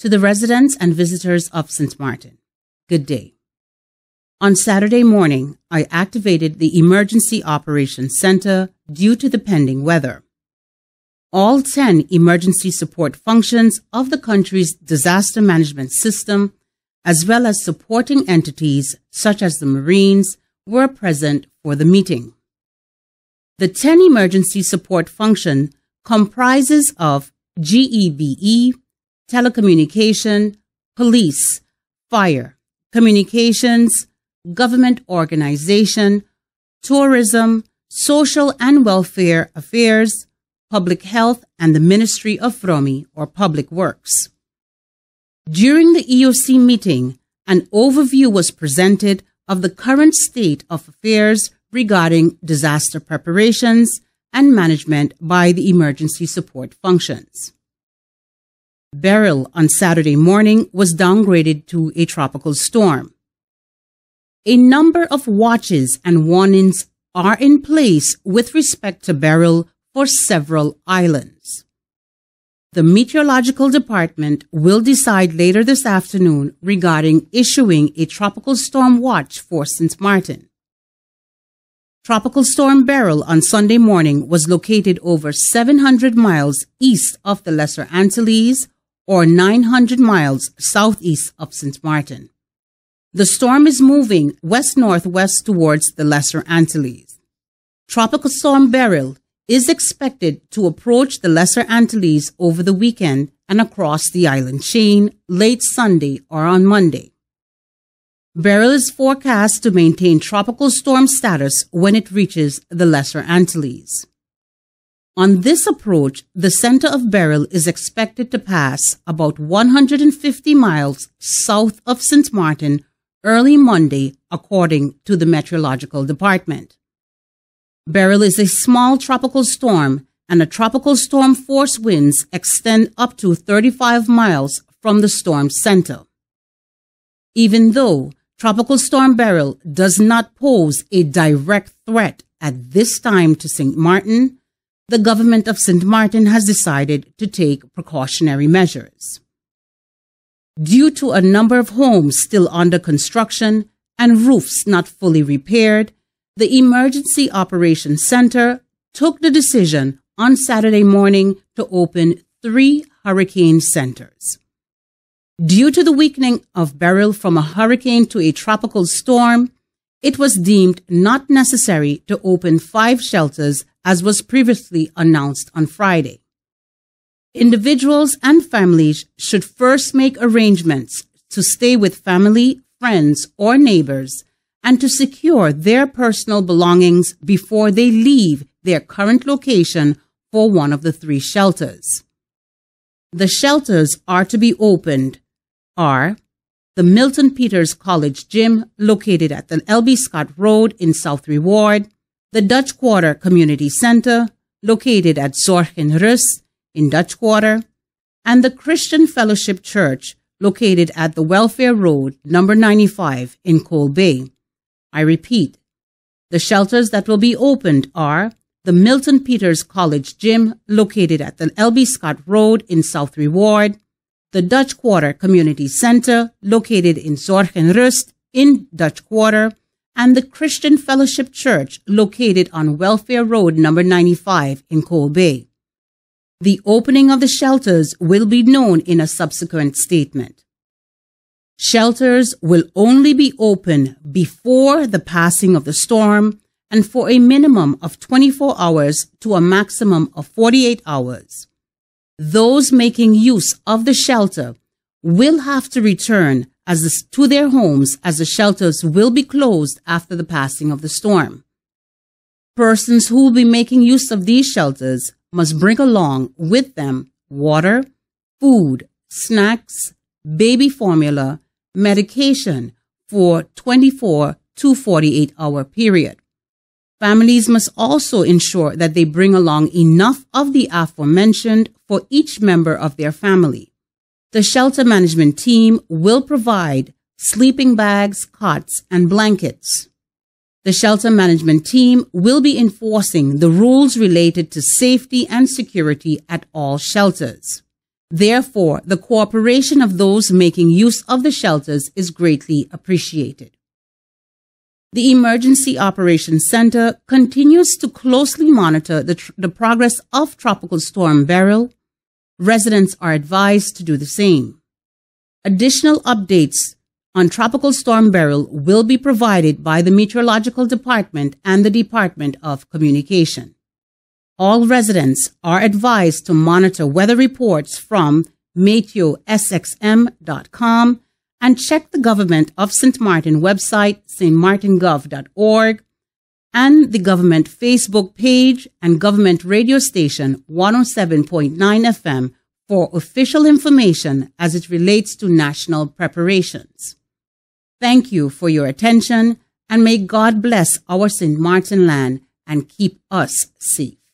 To the residents and visitors of St. Martin, good day. On Saturday morning, I activated the Emergency Operations Center due to the pending weather. All 10 emergency support functions of the country's disaster management system, as well as supporting entities such as the Marines, were present for the meeting. The 10 emergency support function comprises of GEBE, telecommunication, police, fire, communications, government organization, tourism, social and welfare affairs, public health, and the Ministry of Fromi or Public Works. During the EOC meeting, an overview was presented of the current state of affairs regarding disaster preparations and management by the emergency support functions. Beryl on Saturday morning was downgraded to a tropical storm. A number of watches and warnings are in place with respect to Beryl for several islands. The Meteorological Department will decide later this afternoon regarding issuing a tropical storm watch for St. Martin. Tropical Storm Beryl on Sunday morning was located over 700 miles east of the Lesser Antilles or 900 miles southeast of St. Martin. The storm is moving west northwest towards the Lesser Antilles. Tropical Storm Beryl is expected to approach the Lesser Antilles over the weekend and across the island chain late Sunday or on Monday. Beryl is forecast to maintain tropical storm status when it reaches the Lesser Antilles. On this approach, the center of Beryl is expected to pass about 150 miles south of St. Martin early Monday, according to the Meteorological Department. Beryl is a small tropical storm, and the tropical storm force winds extend up to 35 miles from the storm center. Even though Tropical Storm Beryl does not pose a direct threat at this time to St. Martin, the government of St. Martin has decided to take precautionary measures. Due to a number of homes still under construction and roofs not fully repaired, the Emergency Operations Center took the decision on Saturday morning to open three hurricane centers. Due to the weakening of Beryl from a hurricane to a tropical storm, it was deemed not necessary to open five shelters as was previously announced on Friday. Individuals and families should first make arrangements to stay with family, friends, or neighbors and to secure their personal belongings before they leave their current location for one of the three shelters. The shelters are to be opened are the Milton Peters College Gym located at the LB Scott Road in South Reward, the Dutch Quarter Community Center, located at Zorgenrust in Dutch Quarter, and the Christian Fellowship Church, located at the Welfare Road, number 95 in Cole Bay. I repeat, the shelters that will be opened are the Milton Peters College Gym, located at the LB Scott Road in South Reward, the Dutch Quarter Community Center, located in Rust in Dutch Quarter, and the Christian Fellowship Church located on Welfare Road number 95 in Coal Bay. The opening of the shelters will be known in a subsequent statement. Shelters will only be open before the passing of the storm and for a minimum of 24 hours to a maximum of 48 hours. Those making use of the shelter will have to return as the, to their homes as the shelters will be closed after the passing of the storm. Persons who will be making use of these shelters must bring along with them water, food, snacks, baby formula, medication for 24 to 48 hour period. Families must also ensure that they bring along enough of the aforementioned for each member of their family. The shelter management team will provide sleeping bags, cots, and blankets. The shelter management team will be enforcing the rules related to safety and security at all shelters. Therefore, the cooperation of those making use of the shelters is greatly appreciated. The Emergency Operations Center continues to closely monitor the, the progress of Tropical Storm Beryl Residents are advised to do the same. Additional updates on Tropical Storm Beryl will be provided by the Meteorological Department and the Department of Communication. All residents are advised to monitor weather reports from meteosxm.com and check the Government of St. Martin website, stmartingov.org, and the government Facebook page and government radio station 107.9 FM for official information as it relates to national preparations. Thank you for your attention and may God bless our St. Martin land and keep us safe.